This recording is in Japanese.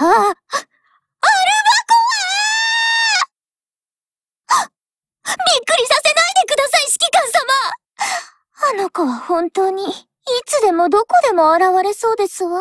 あ、アルバコアびっくりさせないでください、指揮官様あの子は本当に、いつでもどこでも現れそうですわ。